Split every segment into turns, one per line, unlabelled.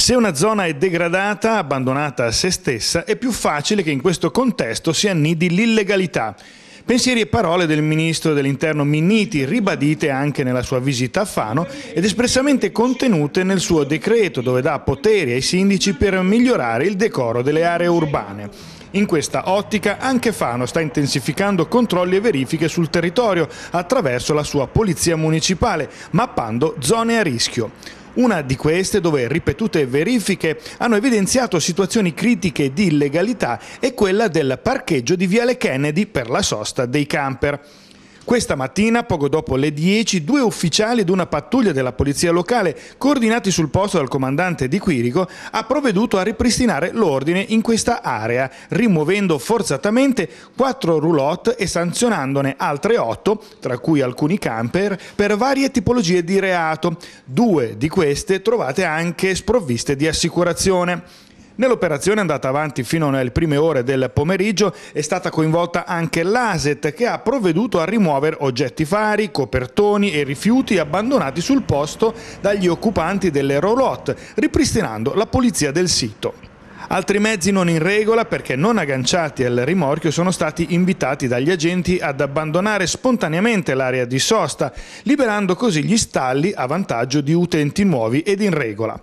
Se una zona è degradata, abbandonata a se stessa, è più facile che in questo contesto si annidi l'illegalità. Pensieri e parole del ministro dell'interno Minniti, ribadite anche nella sua visita a Fano ed espressamente contenute nel suo decreto dove dà poteri ai sindaci per migliorare il decoro delle aree urbane. In questa ottica anche Fano sta intensificando controlli e verifiche sul territorio attraverso la sua polizia municipale, mappando zone a rischio. Una di queste, dove ripetute verifiche hanno evidenziato situazioni critiche di illegalità, è quella del parcheggio di Viale Kennedy per la sosta dei camper. Questa mattina, poco dopo le 10, due ufficiali ed una pattuglia della polizia locale, coordinati sul posto dal comandante di Quirico, ha provveduto a ripristinare l'ordine in questa area, rimuovendo forzatamente quattro roulotte e sanzionandone altre otto, tra cui alcuni camper, per varie tipologie di reato. Due di queste trovate anche sprovviste di assicurazione. Nell'operazione andata avanti fino alle prime ore del pomeriggio è stata coinvolta anche l'ASET che ha provveduto a rimuovere oggetti fari, copertoni e rifiuti abbandonati sul posto dagli occupanti delle roulotte, ripristinando la pulizia del sito. Altri mezzi non in regola perché non agganciati al rimorchio sono stati invitati dagli agenti ad abbandonare spontaneamente l'area di sosta, liberando così gli stalli a vantaggio di utenti nuovi ed in regola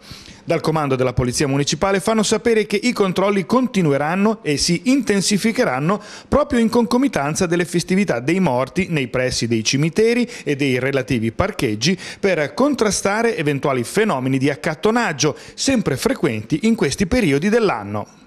dal comando della Polizia Municipale fanno sapere che i controlli continueranno e si intensificheranno proprio in concomitanza delle festività dei morti nei pressi dei cimiteri e dei relativi parcheggi per contrastare eventuali fenomeni di accattonaggio sempre frequenti in questi periodi dell'anno.